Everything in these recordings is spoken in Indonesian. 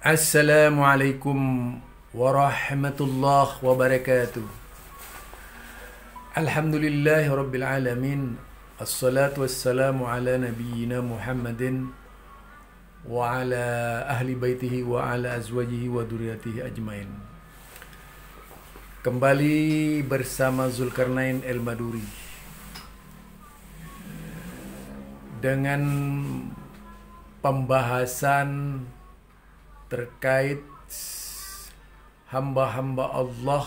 Assalamualaikum warahmatullahi wabarakatuh Alhamdulillahi rabbil alamin Assalatu wassalamu ala nabiyyina Muhammadin Wa ala ahli baitihi wa ala azwajihi wa duriyatihi ajmain Kembali bersama Zulkarnain El Maduri Dengan pembahasan Pembahasan terkait hamba-hamba Allah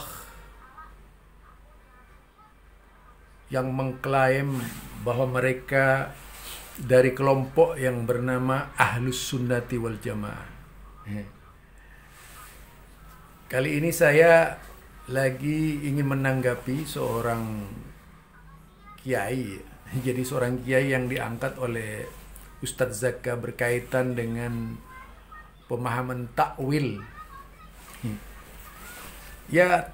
yang mengklaim bahwa mereka dari kelompok yang bernama Ahlus Sunnati wal Jamaah. Hmm. Kali ini saya lagi ingin menanggapi seorang kiai. Jadi seorang kiai yang diangkat oleh Ustadz Zaka berkaitan dengan pemahaman takwil. Hmm. Ya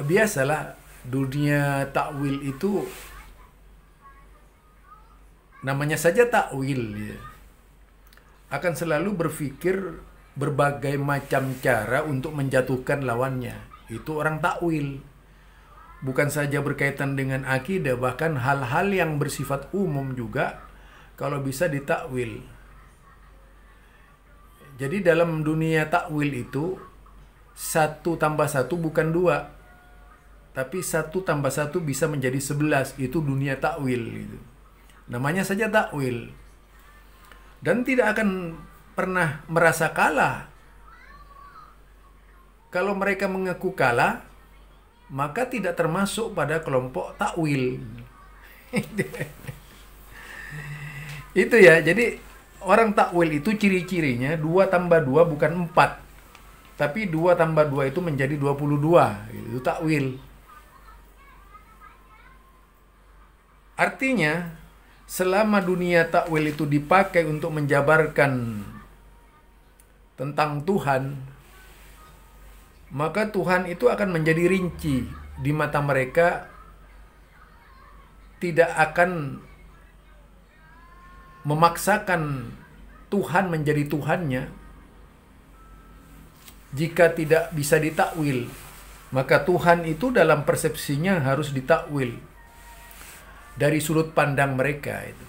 biasalah dunia takwil itu namanya saja takwil ya. Akan selalu berpikir berbagai macam cara untuk menjatuhkan lawannya. Itu orang takwil. Bukan saja berkaitan dengan akidah, bahkan hal-hal yang bersifat umum juga kalau bisa ditakwil. Jadi dalam dunia takwil itu satu tambah satu bukan dua, tapi satu tambah satu bisa menjadi sebelas. Itu dunia takwil gitu. Namanya saja takwil. Dan tidak akan pernah merasa kalah. Kalau mereka mengaku kalah, maka tidak termasuk pada kelompok takwil. Itu ya, jadi orang takwil itu ciri-cirinya dua tambah dua bukan empat Tapi dua tambah dua itu menjadi 22. Itu takwil. Artinya, selama dunia takwil itu dipakai untuk menjabarkan tentang Tuhan, maka Tuhan itu akan menjadi rinci di mata mereka tidak akan memaksakan Tuhan menjadi Tuhannya jika tidak bisa ditakwil maka Tuhan itu dalam persepsinya harus ditakwil dari sudut pandang mereka itu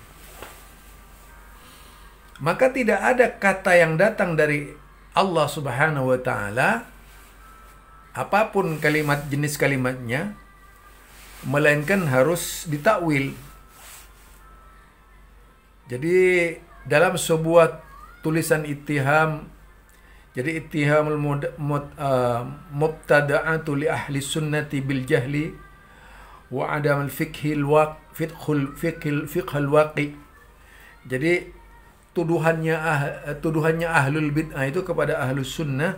maka tidak ada kata yang datang dari Allah Subhanahu wa taala apapun kalimat jenis kalimatnya melainkan harus ditakwil jadi dalam sebuah tulisan ittiham jadi ittihamul eh, mubtada'atu li ahli sunnati bil jahli wa adam al fikhil waq fiqhul fikhil fiqhul waqi. Jadi tuduhannya ah, tuduhannya ahlul bid'ah itu kepada ahlus sunnah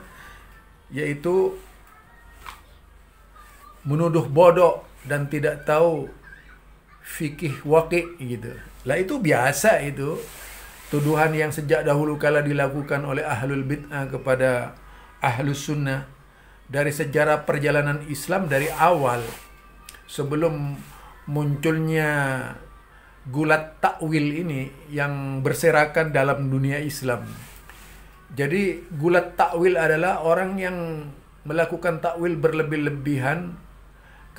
yaitu menuduh bodoh dan tidak tahu fikih waqi gitu. Lah itu biasa itu. Tuduhan yang sejak dahulu kala dilakukan oleh ahlul bid'ah kepada ahlus sunnah dari sejarah perjalanan Islam dari awal sebelum munculnya gulat takwil ini yang berserakan dalam dunia Islam. Jadi gulat takwil adalah orang yang melakukan takwil berlebih-lebihan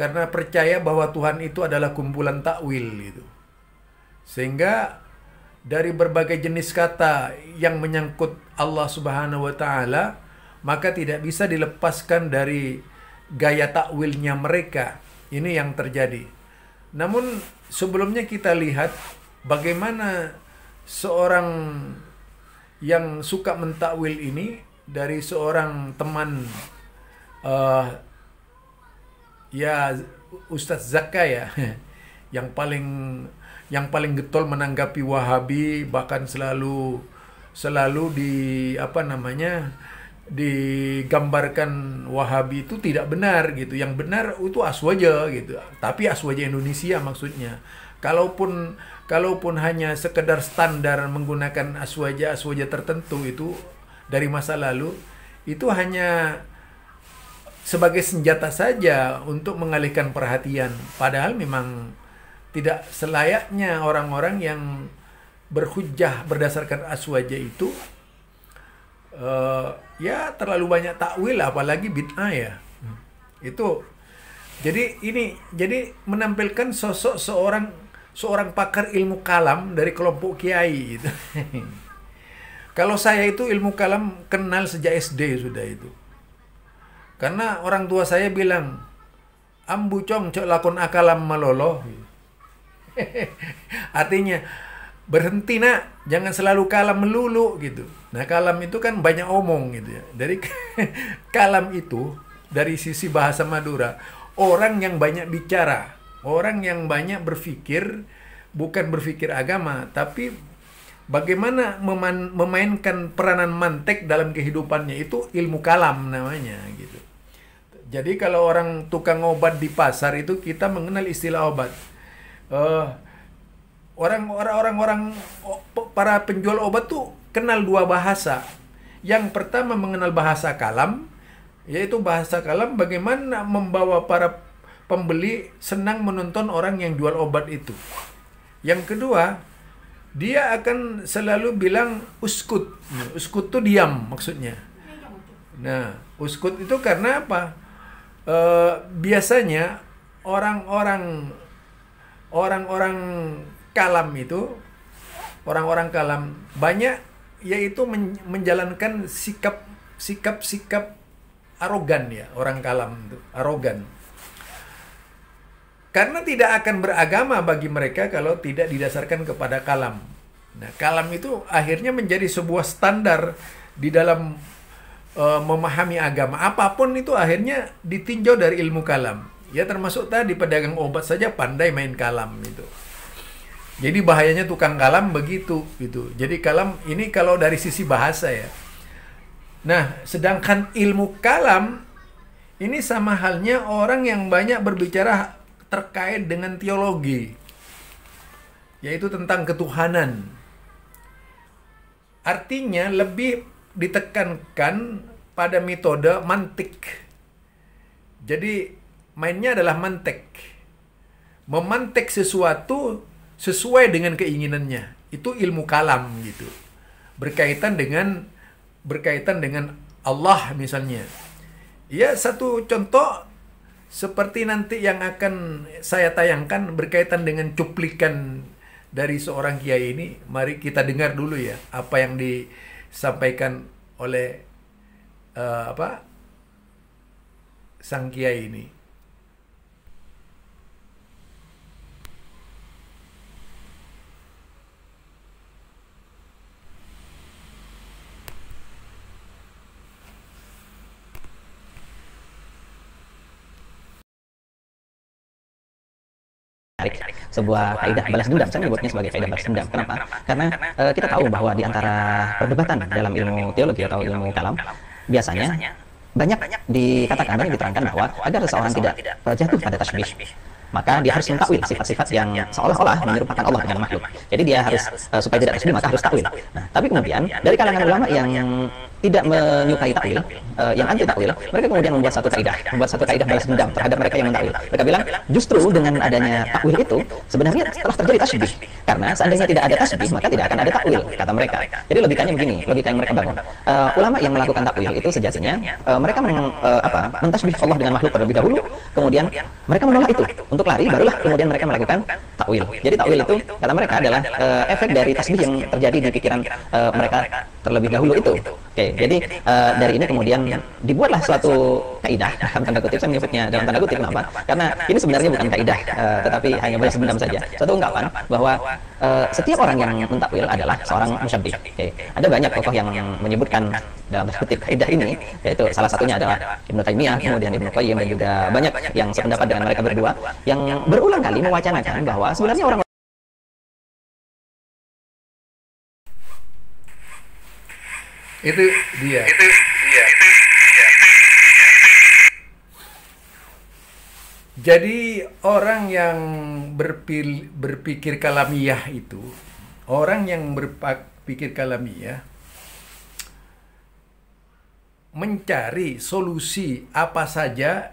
karena percaya bahwa Tuhan itu adalah kumpulan takwil gitu. Sehingga dari berbagai jenis kata yang menyangkut Allah Subhanahu wa taala, maka tidak bisa dilepaskan dari gaya takwilnya mereka. Ini yang terjadi. Namun sebelumnya kita lihat bagaimana seorang yang suka mentakwil ini dari seorang teman uh, ya Ustadz Zakaya yang paling yang paling getol menanggapi Wahabi bahkan selalu selalu di apa namanya digambarkan Wahabi itu tidak benar gitu. Yang benar itu Aswaja gitu. Tapi Aswaja Indonesia maksudnya. Kalaupun kalaupun hanya sekedar standar menggunakan Aswaja Aswaja tertentu itu dari masa lalu itu hanya sebagai senjata saja untuk mengalihkan perhatian. Padahal memang tidak selayaknya orang-orang yang berhujjah berdasarkan aswaja itu uh, ya terlalu banyak takwil apalagi bid'ah ya hmm. itu jadi ini jadi menampilkan sosok seorang seorang pakar ilmu kalam dari kelompok kiai gitu. kalau saya itu ilmu kalam kenal sejak SD sudah itu karena orang tua saya bilang ambu cong cok lakon akalam meloloh hmm. Artinya berhenti nak, jangan selalu kalam melulu gitu. Nah kalam itu kan banyak omong gitu ya. Dari kalam itu dari sisi bahasa Madura orang yang banyak bicara, orang yang banyak berpikir bukan berpikir agama tapi bagaimana meman, memainkan peranan mantek dalam kehidupannya itu ilmu kalam namanya gitu. Jadi kalau orang tukang obat di pasar itu kita mengenal istilah obat. Eh, orang orang orang orang para penjual obat tuh kenal dua bahasa. Yang pertama mengenal bahasa kalam, yaitu bahasa kalam bagaimana membawa para pembeli senang menonton orang yang jual obat itu. Yang kedua, dia akan selalu bilang uskut. Nah, uskut tuh diam maksudnya. Nah, uskut itu karena apa? E, biasanya orang-orang orang-orang kalam itu orang-orang kalam banyak yaitu men menjalankan sikap sikap sikap arogan ya orang kalam itu arogan karena tidak akan beragama bagi mereka kalau tidak didasarkan kepada kalam nah kalam itu akhirnya menjadi sebuah standar di dalam uh, memahami agama apapun itu akhirnya ditinjau dari ilmu kalam Ya termasuk tadi pedagang obat saja pandai main kalam itu. Jadi bahayanya tukang kalam begitu gitu. Jadi kalam ini kalau dari sisi bahasa ya. Nah, sedangkan ilmu kalam ini sama halnya orang yang banyak berbicara terkait dengan teologi, yaitu tentang ketuhanan. Artinya, lebih ditekankan pada metode mantik. Jadi, mainnya adalah mantek. Memantek sesuatu sesuai dengan keinginannya. Itu ilmu kalam gitu. Berkaitan dengan berkaitan dengan Allah misalnya. Ya, satu contoh seperti nanti yang akan saya tayangkan berkaitan dengan cuplikan dari seorang kiai ini, mari kita dengar dulu ya apa yang disampaikan oleh uh, apa sang kiai ini. menarik sebuah kaidah balas dendam. Saya menyebutnya sebagai kaidah balas dendam. Kenapa? Karena uh, kita tahu bahwa di antara perdebatan dalam ilmu teologi atau ilmu kalam biasanya banyak dikatakan banyak diterangkan bahwa agar seseorang tidak eh, jatuh pada tasbih maka dia harus mentakwil sifat-sifat yang seolah-olah menyerupakan Allah dengan makhluk. Jadi dia harus uh, supaya tidak tasbih maka harus takwil. Nah, tapi kemudian dari kalangan ulama yang tidak menyukai takwil uh, yang anti takwil mereka kemudian membuat satu kaidah membuat satu kaidah balas dendam terhadap mereka yang mentakwil mereka bilang justru dengan adanya takwil itu sebenarnya telah terjadi tasbih karena seandainya tidak ada tasbih maka tidak akan ada takwil kata mereka jadi logikanya begini logika yang mereka bangun uh, ulama yang melakukan takwil itu sejatinya uh, mereka meng, uh, apa mentasbih Allah dengan makhluk terlebih dahulu kemudian mereka menolak itu untuk lari barulah kemudian mereka melakukan takwil jadi takwil itu kata mereka adalah uh, efek dari tasbih yang terjadi di pikiran uh, mereka terlebih dahulu itu oke jadi uh, dari ini kemudian dibuatlah suatu kaidah dalam tanda kutip saya menyebutnya dalam tanda kutip kenapa? Karena ini sebenarnya bukan kaidah uh, tetapi hanya boleh sebenarnya saja. Suatu ungkapan bahwa uh, setiap orang yang mentakwil adalah seorang musyabbih. Okay. Ada banyak tokoh yang menyebutkan dalam tanda kutip kaidah ini yaitu salah satunya adalah Ibnu Taimiyah, kemudian Ibnu Qayyim dan juga banyak yang sependapat dengan mereka berdua yang berulang kali mewacanakan bahwa sebenarnya orang itu dia itu dia itu dia jadi orang yang berpil, berpikir kalamiah itu orang yang berpikir kalamiah mencari solusi apa saja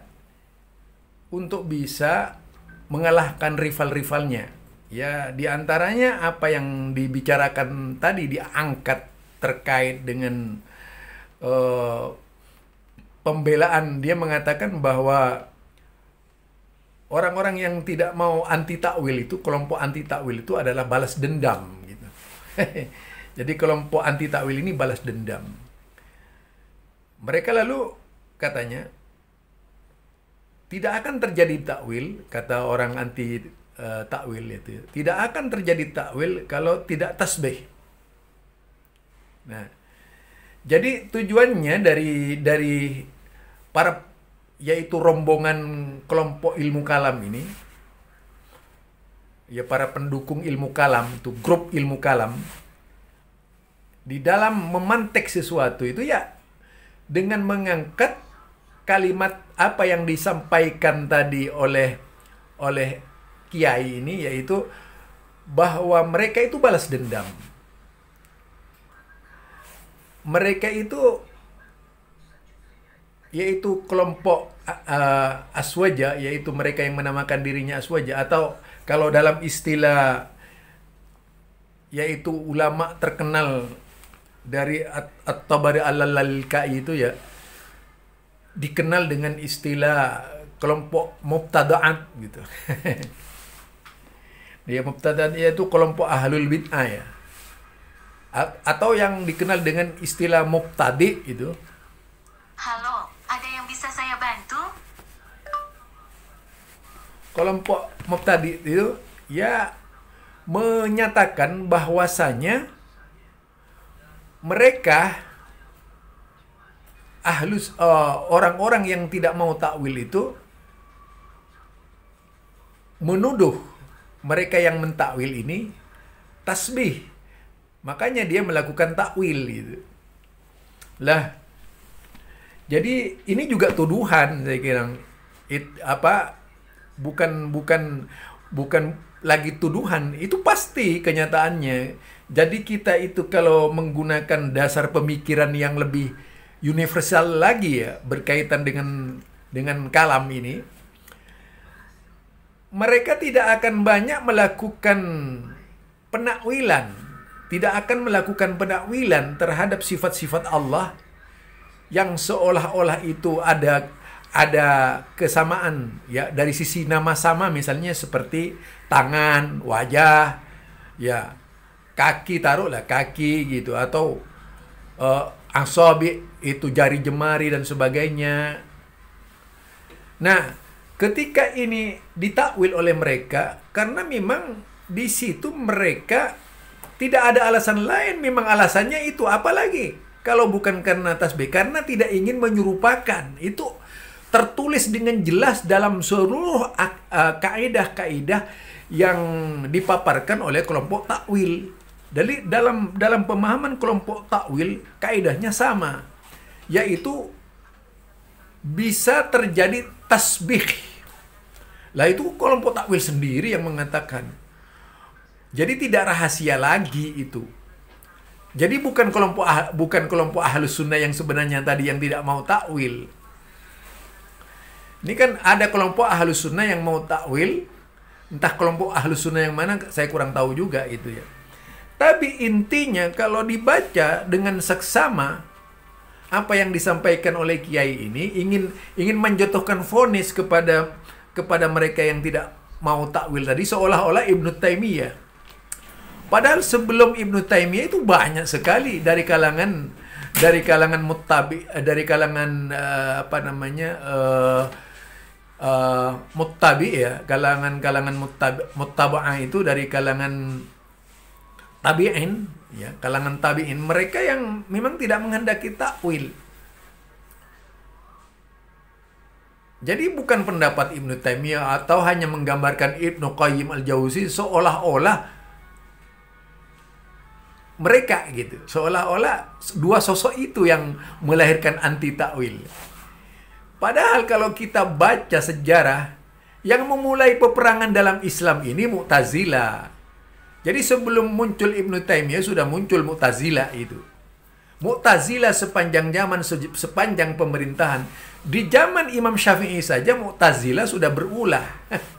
untuk bisa mengalahkan rival-rivalnya. Ya, diantaranya apa yang dibicarakan tadi diangkat terkait dengan uh, pembelaan dia mengatakan bahwa orang-orang yang tidak mau anti takwil itu kelompok anti takwil itu adalah balas dendam gitu. Jadi kelompok anti takwil ini balas dendam. Mereka lalu katanya tidak akan terjadi takwil kata orang anti uh, takwil itu. Tidak akan terjadi takwil kalau tidak tasbih. Nah, jadi tujuannya dari dari para yaitu rombongan kelompok ilmu kalam ini ya para pendukung ilmu kalam itu grup ilmu kalam di dalam memantek sesuatu itu ya dengan mengangkat kalimat apa yang disampaikan tadi oleh oleh kiai ini yaitu bahwa mereka itu balas dendam mereka itu yaitu kelompok uh, aswaja yaitu mereka yang menamakan dirinya aswaja atau kalau dalam istilah yaitu ulama terkenal dari At-Tabari Al-Lalkai itu ya dikenal dengan istilah kelompok mubtada'at gitu. Dia mubtada'at yaitu kelompok ahlul bid'ah ya atau yang dikenal dengan istilah mubtadi itu. Halo, ada yang bisa saya bantu? Kelompok mubtadi itu ya menyatakan bahwasanya mereka ahlus eh, orang-orang uh, orang -orang yang tidak mau takwil itu menuduh mereka yang mentakwil ini tasbih Makanya dia melakukan takwil gitu. Lah, jadi ini juga tuduhan saya kira. It, apa bukan bukan bukan lagi tuduhan itu pasti kenyataannya. Jadi kita itu kalau menggunakan dasar pemikiran yang lebih universal lagi ya berkaitan dengan dengan kalam ini, mereka tidak akan banyak melakukan penakwilan tidak akan melakukan penakwilan terhadap sifat-sifat Allah yang seolah-olah itu ada ada kesamaan ya dari sisi nama sama misalnya seperti tangan, wajah, ya kaki taruhlah kaki gitu atau uh, asobi itu jari jemari dan sebagainya. Nah, ketika ini ditakwil oleh mereka karena memang di situ mereka tidak ada alasan lain, memang alasannya itu apalagi kalau bukan karena tasbih karena tidak ingin menyerupakan. Itu tertulis dengan jelas dalam seluruh e, kaidah-kaidah yang dipaparkan oleh kelompok takwil. Dari dalam dalam pemahaman kelompok takwil kaidahnya sama, yaitu bisa terjadi tasbih. Lah itu kelompok takwil sendiri yang mengatakan jadi tidak rahasia lagi itu. Jadi bukan kelompok ah, bukan kelompok ahlus sunnah yang sebenarnya tadi yang tidak mau takwil. Ini kan ada kelompok ahlus sunnah yang mau takwil, entah kelompok ahlus sunnah yang mana saya kurang tahu juga itu ya. Tapi intinya kalau dibaca dengan seksama apa yang disampaikan oleh kiai ini ingin ingin menjatuhkan vonis kepada kepada mereka yang tidak mau takwil tadi seolah-olah Ibnu Taimiyah Padahal sebelum Ibnu Taimiyah itu banyak sekali dari kalangan dari kalangan mutabi dari kalangan uh, apa namanya uh, eh, uh, eh, mutabi ya kalangan kalangan mutabi mutaba'ah itu dari kalangan tabi'in ya kalangan tabi'in mereka yang memang tidak menghendaki takwil Jadi bukan pendapat Ibnu Taimiyah atau hanya menggambarkan Ibnu Qayyim al-Jauzi seolah-olah mereka gitu. Seolah-olah dua sosok itu yang melahirkan anti takwil. Padahal kalau kita baca sejarah yang memulai peperangan dalam Islam ini Mu'tazila. Jadi sebelum muncul Ibnu Taimiyah sudah muncul Mu'tazila itu. Mu'tazila sepanjang zaman sepanjang pemerintahan di zaman Imam Syafi'i saja Mu'tazila sudah berulah.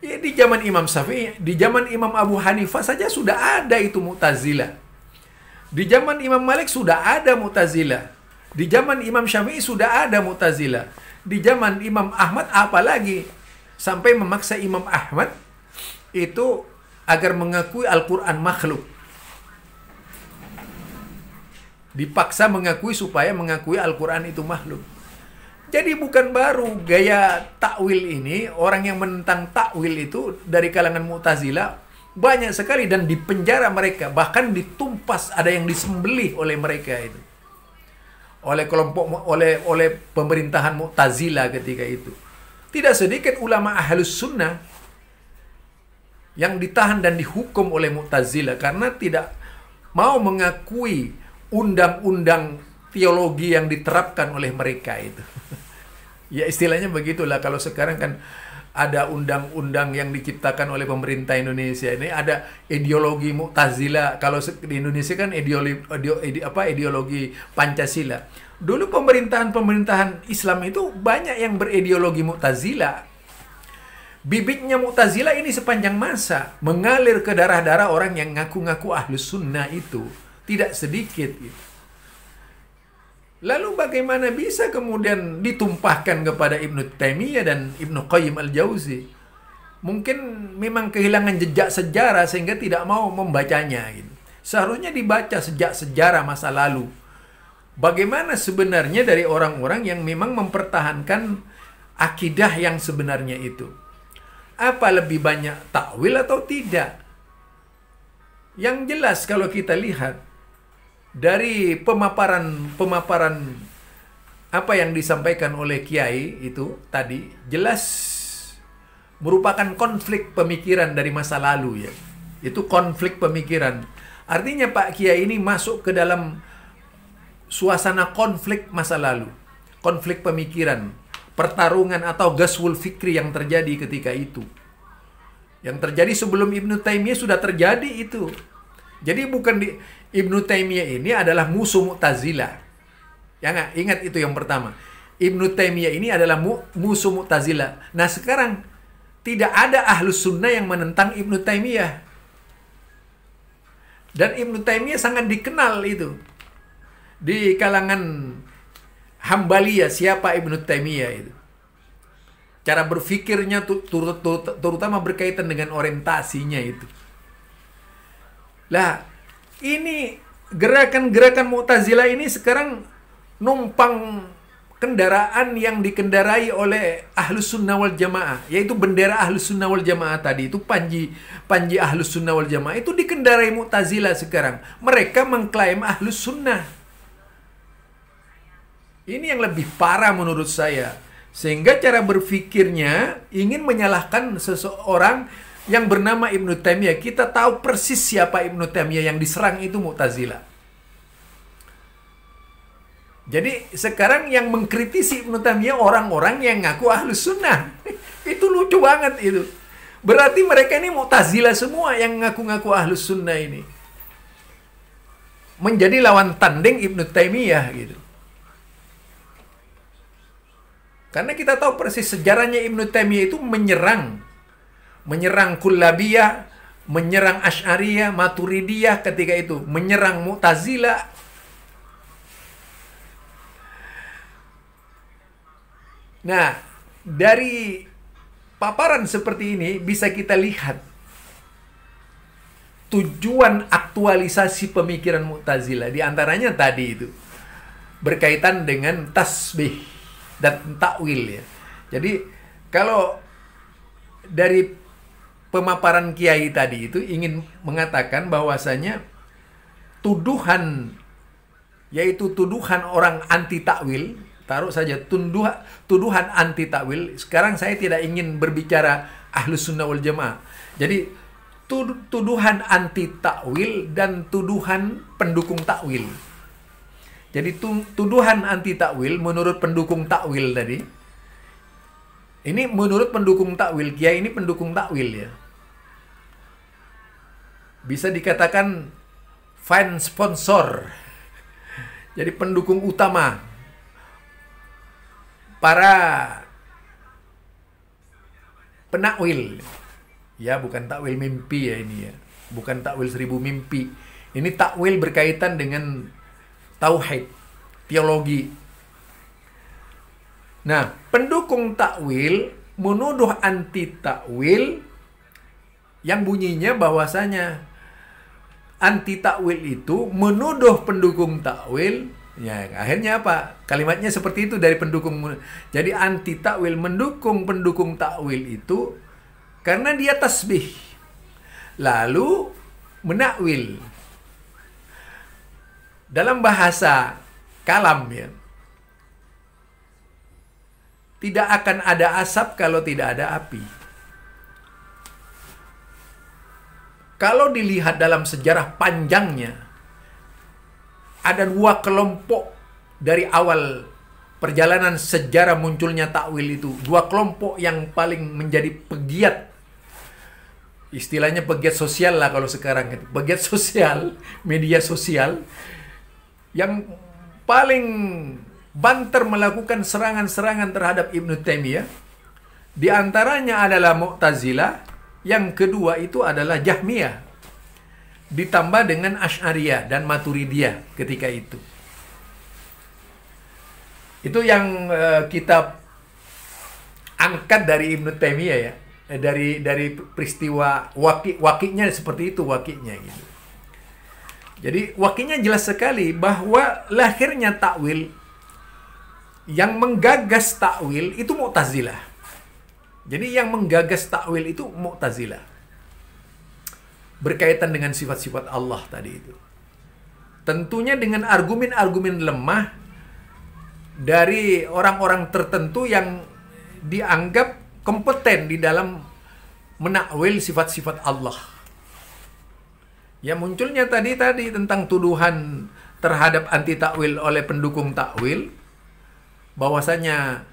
Ya, di zaman Imam Syafi'i, di zaman Imam Abu Hanifah saja sudah ada itu mutazila. Di zaman Imam Malik sudah ada mutazila. Di zaman Imam Syafi'i sudah ada mutazila. Di zaman Imam Ahmad apalagi sampai memaksa Imam Ahmad itu agar mengakui Al-Qur'an makhluk. Dipaksa mengakui supaya mengakui Al-Qur'an itu makhluk. Jadi bukan baru gaya takwil ini, orang yang menentang takwil itu dari kalangan mu'tazila banyak sekali dan dipenjara mereka, bahkan ditumpas ada yang disembelih oleh mereka itu. Oleh kelompok oleh oleh pemerintahan mu'tazila ketika itu. Tidak sedikit ulama ahlus sunnah yang ditahan dan dihukum oleh mu'tazila karena tidak mau mengakui undang-undang teologi yang diterapkan oleh mereka itu. ya istilahnya begitulah kalau sekarang kan ada undang-undang yang diciptakan oleh pemerintah Indonesia ini ada ideologi Mu'tazila kalau di Indonesia kan ideologi ide, apa ideologi Pancasila dulu pemerintahan-pemerintahan Islam itu banyak yang berideologi Mu'tazila bibitnya Mu'tazila ini sepanjang masa mengalir ke darah-darah orang yang ngaku-ngaku ahlus sunnah itu tidak sedikit gitu. Lalu bagaimana bisa kemudian ditumpahkan kepada Ibnu Taimiyah dan Ibnu Qayyim Al-Jauzi? Mungkin memang kehilangan jejak sejarah sehingga tidak mau membacanya gitu. Seharusnya dibaca sejak sejarah masa lalu. Bagaimana sebenarnya dari orang-orang yang memang mempertahankan akidah yang sebenarnya itu? Apa lebih banyak takwil atau tidak? Yang jelas kalau kita lihat dari pemaparan pemaparan apa yang disampaikan oleh kiai itu tadi jelas merupakan konflik pemikiran dari masa lalu ya. Itu konflik pemikiran. Artinya Pak Kiai ini masuk ke dalam suasana konflik masa lalu, konflik pemikiran, pertarungan atau gaswul fikri yang terjadi ketika itu. Yang terjadi sebelum Ibnu Taimiyah sudah terjadi itu. Jadi bukan di Ibnu Taimiyah ini adalah musuh Mu'tazila. Ya nggak? Ingat itu yang pertama. Ibnu Taimiyah ini adalah mu, musuh Mu'tazila. Nah sekarang tidak ada ahlus sunnah yang menentang Ibnu Taimiyah. Dan Ibnu Taimiyah sangat dikenal itu. Di kalangan Hambalia siapa Ibnu Taimiyah itu. Cara berpikirnya terutama berkaitan dengan orientasinya itu. Lah, ini gerakan-gerakan Mu'tazila ini sekarang numpang kendaraan yang dikendarai oleh ahlus sunnah wal jamaah yaitu bendera ahlus sunnah wal jamaah tadi itu panji panji ahlus sunnah wal jamaah itu dikendarai mutazila sekarang mereka mengklaim ahlus sunnah ini yang lebih parah menurut saya sehingga cara berpikirnya ingin menyalahkan seseorang yang bernama Ibnu Taimiyah, kita tahu persis siapa Ibnu Taimiyah yang diserang itu Mu'tazila. Jadi sekarang yang mengkritisi Ibnu Taimiyah orang-orang yang ngaku ahlu sunnah. itu lucu banget itu. Berarti mereka ini Mu'tazila semua yang ngaku-ngaku ahlu sunnah ini. Menjadi lawan tanding Ibnu Taimiyah gitu. Karena kita tahu persis sejarahnya Ibnu Taimiyah itu menyerang menyerang Kullabiyah, menyerang Asy'ariyah, Maturidiyah ketika itu, menyerang mutazila. Nah, dari paparan seperti ini bisa kita lihat tujuan aktualisasi pemikiran mutazila di antaranya tadi itu berkaitan dengan tasbih dan takwil ya. Jadi kalau dari pemaparan kiai tadi itu ingin mengatakan bahwasanya tuduhan yaitu tuduhan orang anti takwil taruh saja tunduh, tuduhan anti takwil sekarang saya tidak ingin berbicara ahlus sunnah wal jamaah jadi tuduhan anti takwil dan tuduhan pendukung takwil jadi tuduhan anti takwil menurut pendukung takwil tadi ini menurut pendukung takwil kiai ini pendukung takwil ya bisa dikatakan fan sponsor. Jadi pendukung utama para penakwil. Ya, bukan takwil mimpi ya ini ya. Bukan takwil seribu mimpi. Ini takwil berkaitan dengan tauhid, teologi. Nah, pendukung takwil menuduh anti takwil yang bunyinya bahwasanya anti takwil itu menuduh pendukung takwil ya akhirnya apa kalimatnya seperti itu dari pendukung jadi anti takwil mendukung pendukung takwil itu karena dia tasbih lalu menakwil dalam bahasa kalam ya tidak akan ada asap kalau tidak ada api kalau dilihat dalam sejarah panjangnya, ada dua kelompok dari awal perjalanan sejarah munculnya takwil itu. Dua kelompok yang paling menjadi pegiat. Istilahnya pegiat sosial lah kalau sekarang. Pegiat sosial, media sosial. Yang paling banter melakukan serangan-serangan terhadap Ibnu Taimiyah. Di antaranya adalah Mu'tazilah, yang kedua itu adalah Jahmiyah. Ditambah dengan Ash'ariyah dan Maturidiyah ketika itu. Itu yang uh, eh, kita angkat dari Ibnu Taimiyah ya. Eh, dari dari peristiwa waki wakinya seperti itu wakinya gitu. Jadi wakinya jelas sekali bahwa lahirnya takwil yang menggagas takwil itu Mu'tazilah. Jadi yang menggagas takwil itu Mu'tazilah. Berkaitan dengan sifat-sifat Allah tadi itu. Tentunya dengan argumen-argumen lemah dari orang-orang tertentu yang dianggap kompeten di dalam menakwil sifat-sifat Allah. Ya munculnya tadi tadi tentang tuduhan terhadap anti takwil oleh pendukung takwil bahwasanya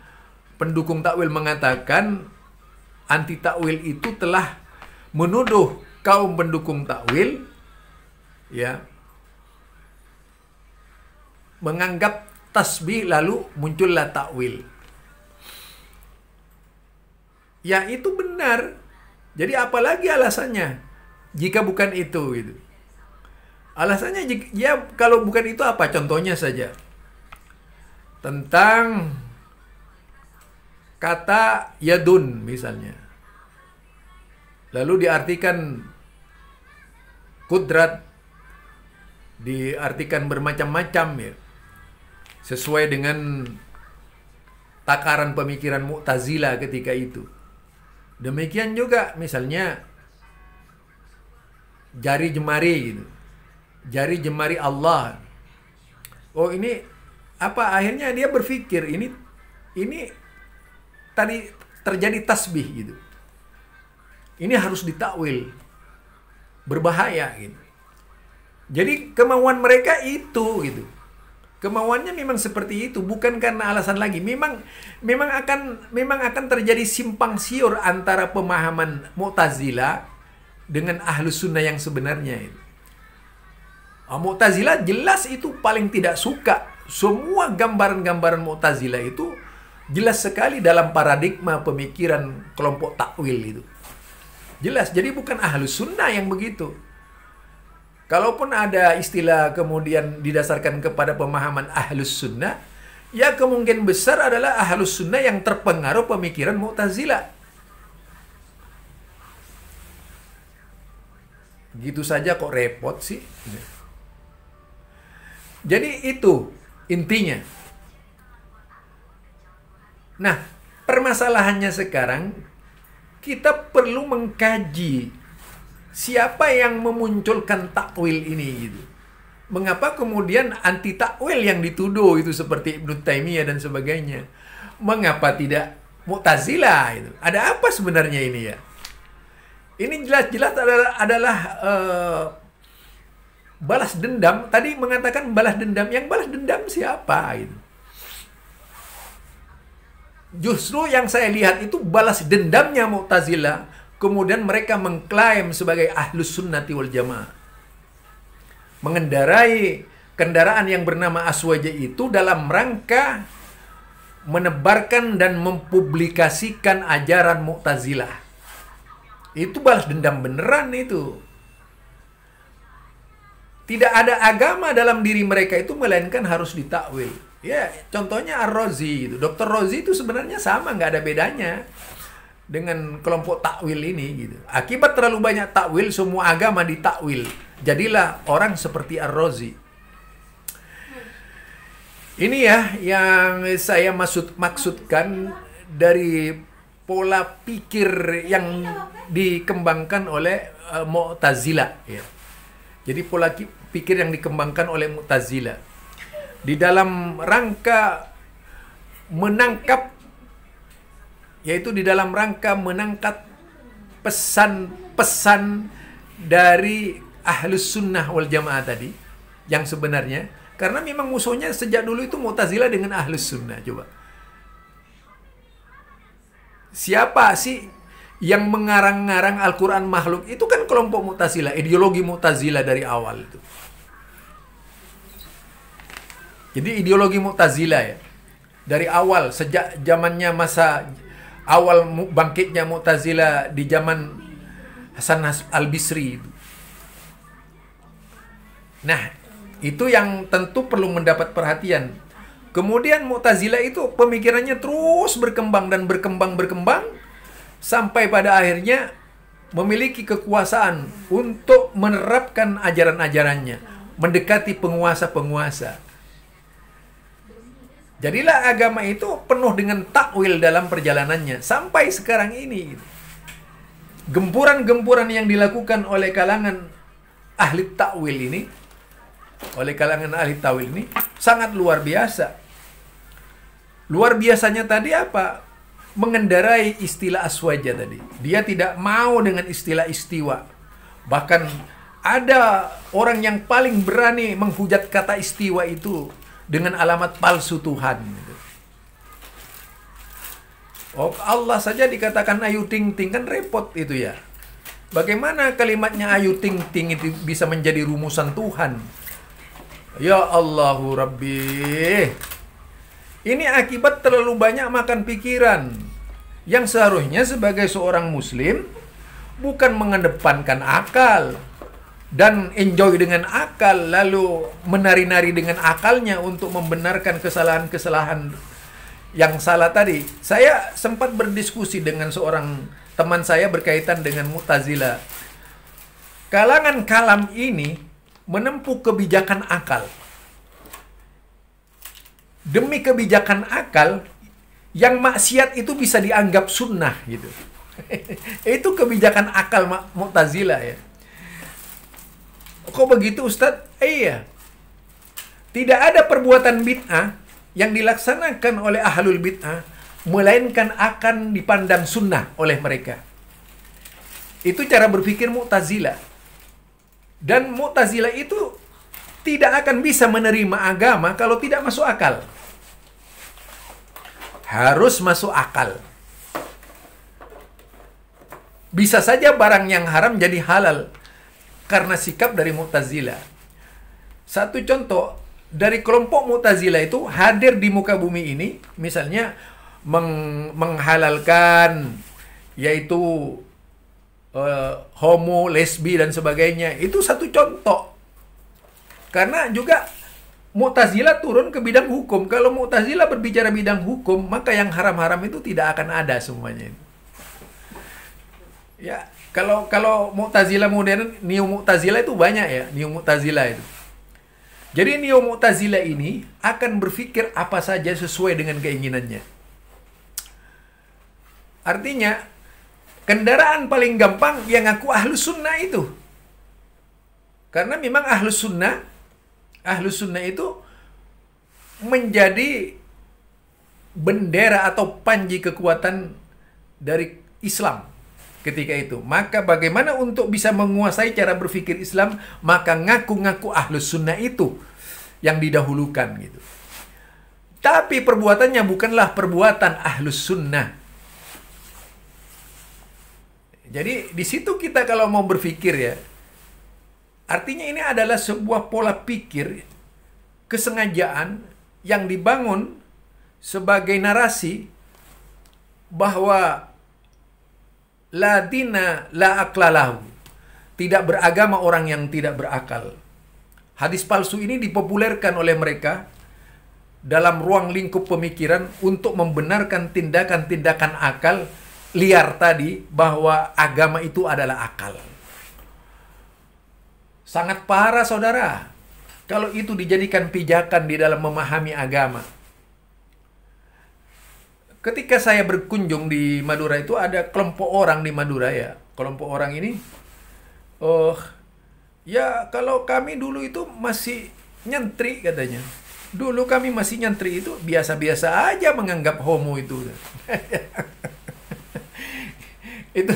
pendukung takwil mengatakan anti takwil itu telah menuduh kaum pendukung takwil ya menganggap tasbih lalu muncullah takwil. Ya itu benar. Jadi apalagi alasannya jika bukan itu gitu. Alasannya ya kalau bukan itu apa contohnya saja. Tentang kata yadun misalnya. Lalu diartikan kudrat diartikan bermacam-macam ya. Sesuai dengan takaran pemikiran Mu'tazila ketika itu. Demikian juga misalnya jari jemari gitu. Jari jemari Allah. Oh ini apa akhirnya dia berpikir ini ini tadi terjadi tasbih gitu. Ini harus ditakwil. Berbahaya gitu. Jadi kemauan mereka itu gitu. Kemauannya memang seperti itu, bukan karena alasan lagi. Memang memang akan memang akan terjadi simpang siur antara pemahaman mu'tazila dengan ahlus sunnah yang sebenarnya itu. Ah, mu'tazila jelas itu paling tidak suka semua gambaran-gambaran mu'tazila itu jelas sekali dalam paradigma pemikiran kelompok takwil itu. Jelas, jadi bukan ahlus sunnah yang begitu. Kalaupun ada istilah kemudian didasarkan kepada pemahaman ahlus sunnah, ya kemungkinan besar adalah ahlus sunnah yang terpengaruh pemikiran Mu'tazila. Gitu saja kok repot sih. Jadi itu intinya. Nah, permasalahannya sekarang kita perlu mengkaji siapa yang memunculkan takwil ini gitu. Mengapa kemudian anti takwil yang dituduh itu seperti Ibnu Taimiyah dan sebagainya? Mengapa tidak Mu'tazilah itu? Ada apa sebenarnya ini ya? Ini jelas-jelas adalah, adalah uh, balas dendam. Tadi mengatakan balas dendam. Yang balas dendam siapa? Gitu. Justru yang saya lihat itu balas dendamnya Mu'tazila, Kemudian mereka mengklaim sebagai ahlus sunnati wal jamaah. Mengendarai kendaraan yang bernama Aswaja itu dalam rangka menebarkan dan mempublikasikan ajaran Mu'tazilah. Itu balas dendam beneran itu. Tidak ada agama dalam diri mereka itu melainkan harus ditakwil. Ya, contohnya ar Rozi gitu. Dokter Rozi itu sebenarnya sama, nggak ada bedanya dengan kelompok takwil ini gitu. Akibat terlalu banyak takwil, semua agama ditakwil. Jadilah orang seperti ar Rozi. Ini ya yang saya maksud maksudkan dari pola pikir yang dikembangkan oleh uh, Mu'tazila ya. Jadi pola pikir yang dikembangkan oleh Mu'tazila di dalam rangka menangkap yaitu di dalam rangka menangkap pesan-pesan dari ahlus sunnah wal jamaah tadi yang sebenarnya karena memang musuhnya sejak dulu itu Mu'tazilah dengan ahlus sunnah coba siapa sih yang mengarang-ngarang Al-Quran makhluk itu kan kelompok Mu'tazilah ideologi Mu'tazilah dari awal itu jadi ideologi Mu'tazila ya. Dari awal sejak zamannya masa awal bangkitnya Mu'tazila di zaman Hasan Al-Bisri Nah, itu yang tentu perlu mendapat perhatian. Kemudian Mu'tazila itu pemikirannya terus berkembang dan berkembang berkembang sampai pada akhirnya memiliki kekuasaan untuk menerapkan ajaran-ajarannya, mendekati penguasa-penguasa. Jadilah agama itu penuh dengan takwil dalam perjalanannya sampai sekarang ini. Gempuran-gempuran yang dilakukan oleh kalangan ahli takwil ini, oleh kalangan ahli takwil ini sangat luar biasa. Luar biasanya tadi apa? Mengendarai istilah aswaja tadi. Dia tidak mau dengan istilah istiwa. Bahkan ada orang yang paling berani menghujat kata istiwa itu dengan alamat palsu Tuhan. Oh, Allah saja dikatakan ayu ting ting kan repot itu ya. Bagaimana kalimatnya ayu ting ting itu bisa menjadi rumusan Tuhan? Ya Allahu Rabbi. Ini akibat terlalu banyak makan pikiran. Yang seharusnya sebagai seorang muslim bukan mengedepankan akal, dan enjoy dengan akal lalu menari-nari dengan akalnya untuk membenarkan kesalahan-kesalahan yang salah tadi. Saya sempat berdiskusi dengan seorang teman saya berkaitan dengan Mutazila. Kalangan kalam ini menempuh kebijakan akal. Demi kebijakan akal yang maksiat itu bisa dianggap sunnah gitu. itu kebijakan akal Mu'tazila ya Kok begitu Ustadz? Eh, iya. Tidak ada perbuatan bid'ah yang dilaksanakan oleh ahlul bid'ah melainkan akan dipandang sunnah oleh mereka. Itu cara berpikir Mu'tazila. Dan Mu'tazila itu tidak akan bisa menerima agama kalau tidak masuk akal. Harus masuk akal. Bisa saja barang yang haram jadi halal karena sikap dari Mu'tazila. Satu contoh dari kelompok Mu'tazila itu hadir di muka bumi ini misalnya meng menghalalkan yaitu uh, homo, lesbi dan sebagainya. Itu satu contoh. Karena juga Mu'tazila turun ke bidang hukum. Kalau Mu'tazila berbicara bidang hukum, maka yang haram-haram itu tidak akan ada semuanya. Ya, kalau kalau Mu'tazilah modern, Neo Mu'tazilah itu banyak ya, Neo Mu'tazilah itu. Jadi Neo Mu'tazilah ini akan berpikir apa saja sesuai dengan keinginannya. Artinya, kendaraan paling gampang yang aku ahlus sunnah itu. Karena memang ahlus sunnah, ahlus sunnah itu menjadi bendera atau panji kekuatan dari Islam ketika itu. Maka bagaimana untuk bisa menguasai cara berpikir Islam, maka ngaku-ngaku ahlus sunnah itu yang didahulukan gitu. Tapi perbuatannya bukanlah perbuatan ahlus sunnah. Jadi di situ kita kalau mau berpikir ya, artinya ini adalah sebuah pola pikir kesengajaan yang dibangun sebagai narasi bahwa la dina la aklalahu. Tidak beragama orang yang tidak berakal. Hadis palsu ini dipopulerkan oleh mereka dalam ruang lingkup pemikiran untuk membenarkan tindakan-tindakan akal liar tadi bahwa agama itu adalah akal. Sangat parah saudara kalau itu dijadikan pijakan di dalam memahami agama ketika saya berkunjung di Madura itu ada kelompok orang di Madura ya kelompok orang ini oh ya kalau kami dulu itu masih nyentri katanya dulu kami masih nyentri itu biasa-biasa aja menganggap homo itu itu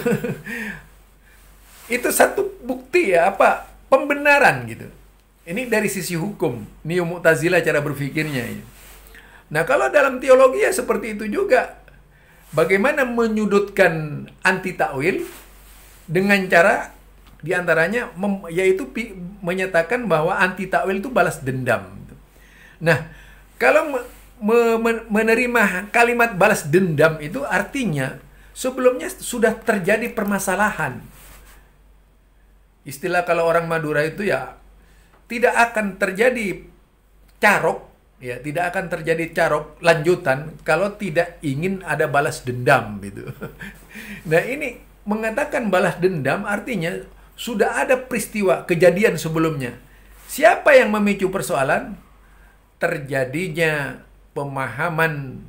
itu satu bukti ya apa pembenaran gitu ini dari sisi hukum neo mutazila cara berpikirnya ya. Nah, kalau dalam teologi ya seperti itu juga. Bagaimana menyudutkan anti takwil dengan cara diantaranya mem, yaitu pi, menyatakan bahwa anti takwil itu balas dendam. Nah, kalau me, me, menerima kalimat balas dendam itu artinya sebelumnya sudah terjadi permasalahan. Istilah kalau orang Madura itu ya tidak akan terjadi carok ya tidak akan terjadi carok lanjutan kalau tidak ingin ada balas dendam gitu. Nah ini mengatakan balas dendam artinya sudah ada peristiwa kejadian sebelumnya. Siapa yang memicu persoalan? Terjadinya pemahaman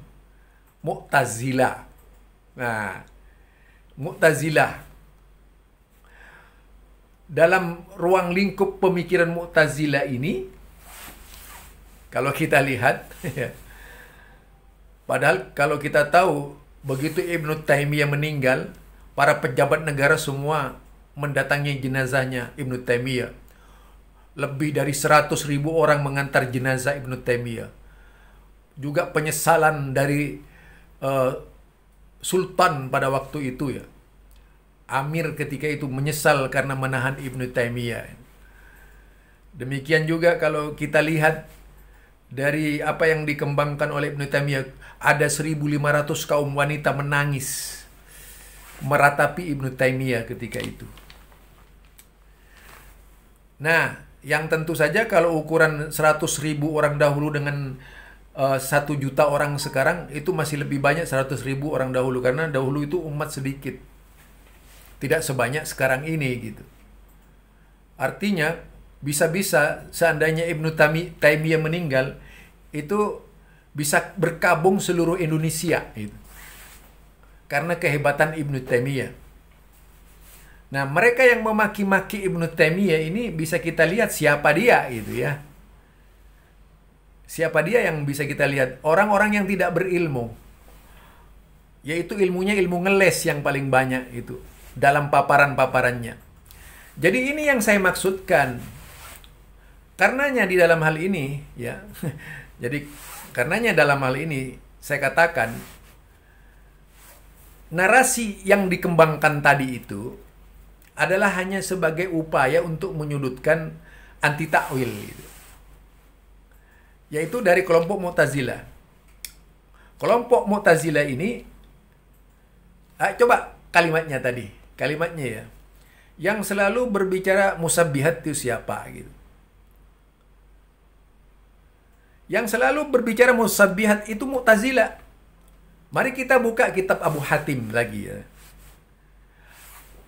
mu'tazila? Nah, mu'tazila dalam ruang lingkup pemikiran mu'tazila ini kalau kita lihat, ya. padahal kalau kita tahu begitu Ibnu Taimiyah meninggal, para pejabat negara semua mendatangi jenazahnya Ibnu Taimiyah. Lebih dari 100 ribu orang mengantar jenazah Ibnu Taimiyah. Juga penyesalan dari uh, Sultan pada waktu itu ya. Amir ketika itu menyesal karena menahan Ibnu Taimiyah. Demikian juga kalau kita lihat dari apa yang dikembangkan oleh Ibnu Taimiyah ada 1500 kaum wanita menangis meratapi Ibnu Taimiyah ketika itu. Nah, yang tentu saja kalau ukuran 100 orang dahulu dengan eh, satu uh, juta orang sekarang itu masih lebih banyak 100 orang dahulu karena dahulu itu umat sedikit, tidak sebanyak sekarang ini gitu. Artinya bisa-bisa seandainya Ibnu Taimiyah meninggal itu bisa berkabung seluruh Indonesia itu Karena kehebatan Ibnu Taimiyah. Nah, mereka yang memaki-maki Ibnu Taimiyah ini bisa kita lihat siapa dia itu ya. Siapa dia yang bisa kita lihat? Orang-orang yang tidak berilmu. Yaitu ilmunya ilmu ngeles yang paling banyak itu dalam paparan-paparannya. Jadi ini yang saya maksudkan Karenanya di dalam hal ini ya. Jadi karenanya dalam hal ini saya katakan narasi yang dikembangkan tadi itu adalah hanya sebagai upaya untuk menyudutkan anti takwil gitu. Yaitu dari kelompok mu'tazila Kelompok mu'tazila ini ah, coba kalimatnya tadi, kalimatnya ya. Yang selalu berbicara musabihat itu siapa gitu. Yang selalu berbicara musabihat itu mu'tazila Mari kita buka kitab Abu Hatim lagi ya.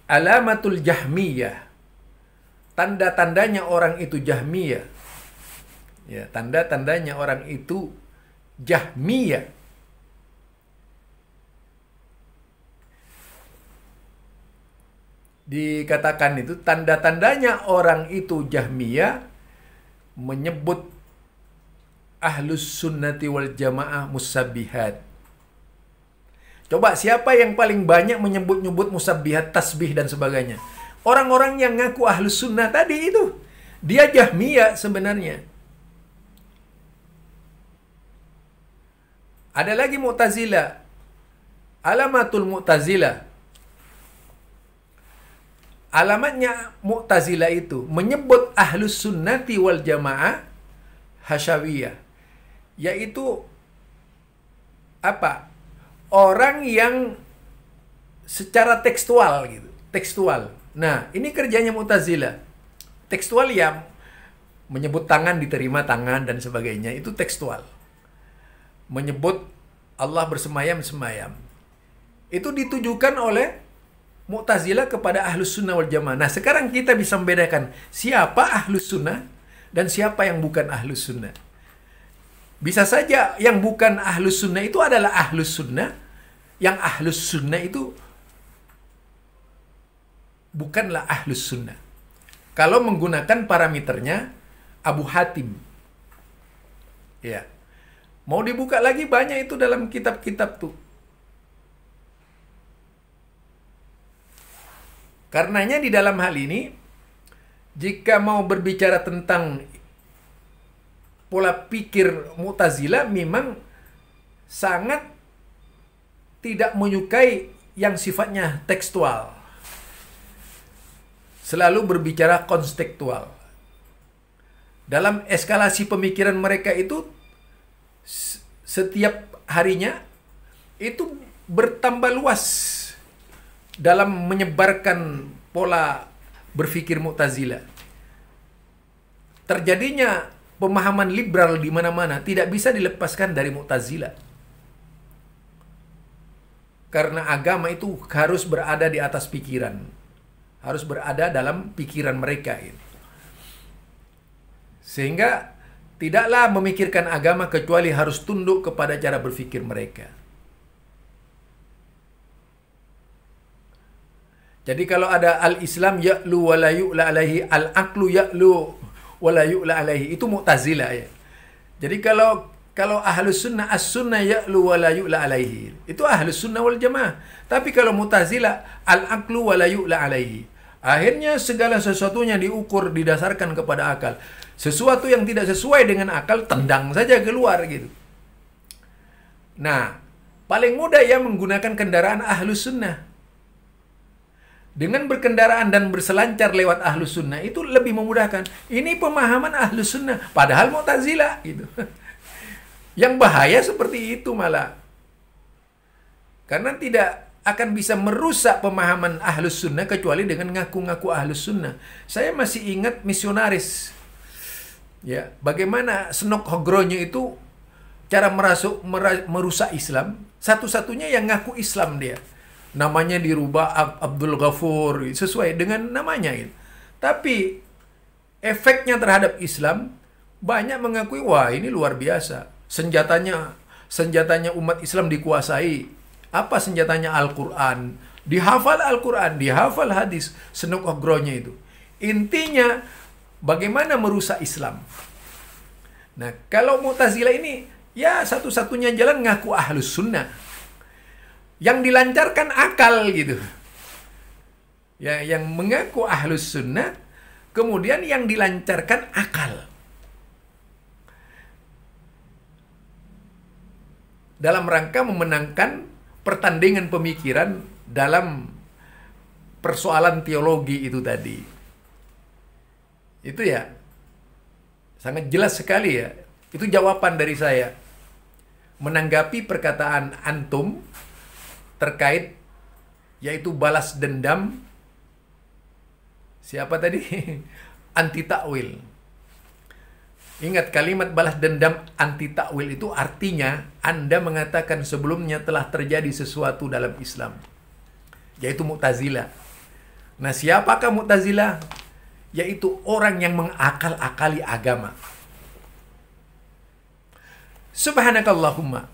Alamatul Jahmiyah. Tanda-tandanya orang itu Jahmiyah. Ya, tanda-tandanya orang itu Jahmiyah. Dikatakan itu tanda-tandanya orang itu Jahmiyah menyebut ahlus sunnati wal jamaah musabbihat. Coba siapa yang paling banyak menyebut-nyebut musabbihat, tasbih dan sebagainya? Orang-orang yang ngaku ahlus sunnah tadi itu. Dia jahmiyah sebenarnya. Ada lagi Mu'tazila. Alamatul Mu'tazila. Alamatnya Mu'tazila itu menyebut ahlus sunnati wal jamaah hasyawiyah yaitu apa? Orang yang secara tekstual gitu, tekstual. Nah, ini kerjanya Mu'tazila. Tekstual yang menyebut tangan diterima tangan dan sebagainya itu tekstual. Menyebut Allah bersemayam semayam. Itu ditujukan oleh mu'tazila kepada ahlus sunnah wal jamaah. Nah sekarang kita bisa membedakan siapa ahlus sunnah dan siapa yang bukan ahlus sunnah. Bisa saja yang bukan ahlus sunnah itu adalah ahlus sunnah. Yang ahlus sunnah itu bukanlah ahlus sunnah. Kalau menggunakan parameternya Abu Hatim. Ya. Mau dibuka lagi banyak itu dalam kitab-kitab tuh. Karenanya di dalam hal ini, jika mau berbicara tentang pola pikir Mu'tazila memang sangat tidak menyukai yang sifatnya tekstual. Selalu berbicara konstektual. Dalam eskalasi pemikiran mereka itu setiap harinya itu bertambah luas dalam menyebarkan pola berpikir Mu'tazila. Terjadinya pemahaman liberal di mana-mana tidak bisa dilepaskan dari Mu'tazila. Karena agama itu harus berada di atas pikiran. Harus berada dalam pikiran mereka. Sehingga tidaklah memikirkan agama kecuali harus tunduk kepada cara berpikir mereka. Jadi kalau ada al-Islam ya'lu wa la yu'la alaihi al-aqlu ya'lu wala yu'la alaihi. Itu Mu'tazilah ya. Jadi kalau kalau ahlus sunnah as sunnah ya ya'lu wala yu'la alaihi. Itu ahlus sunnah wal jamaah. Tapi kalau Mu'tazilah al aqlu wala yu'la alaihi. Akhirnya segala sesuatunya diukur didasarkan kepada akal. Sesuatu yang tidak sesuai dengan akal tendang saja keluar gitu. Nah, paling mudah ya menggunakan kendaraan ahlus sunnah dengan berkendaraan dan berselancar lewat ahlus sunnah itu lebih memudahkan. Ini pemahaman ahlus sunnah, padahal tazila gitu. Yang bahaya seperti itu malah. Karena tidak akan bisa merusak pemahaman ahlus sunnah kecuali dengan ngaku-ngaku ahlus sunnah. Saya masih ingat misionaris. Ya, bagaimana Senok hogronya itu cara merasuk, merusak Islam, satu-satunya yang ngaku Islam dia namanya dirubah Abdul Ghafur sesuai dengan namanya gitu. Tapi efeknya terhadap Islam banyak mengakui wah ini luar biasa. Senjatanya senjatanya umat Islam dikuasai. Apa senjatanya Al-Qur'an? Dihafal Al-Qur'an, dihafal hadis, senuk ogronya itu. Intinya bagaimana merusak Islam. Nah, kalau Mu'tazilah ini ya satu-satunya jalan ngaku ahlus sunnah yang dilancarkan akal gitu. Ya, yang mengaku ahlus sunnah, kemudian yang dilancarkan akal. Dalam rangka memenangkan pertandingan pemikiran dalam persoalan teologi itu tadi. Itu ya, sangat jelas sekali ya. Itu jawaban dari saya. Menanggapi perkataan antum terkait yaitu balas dendam siapa tadi anti takwil ingat kalimat balas dendam anti takwil itu artinya Anda mengatakan sebelumnya telah terjadi sesuatu dalam Islam yaitu mutazila nah siapakah mutazila yaitu orang yang mengakal-akali agama Subhanakallahumma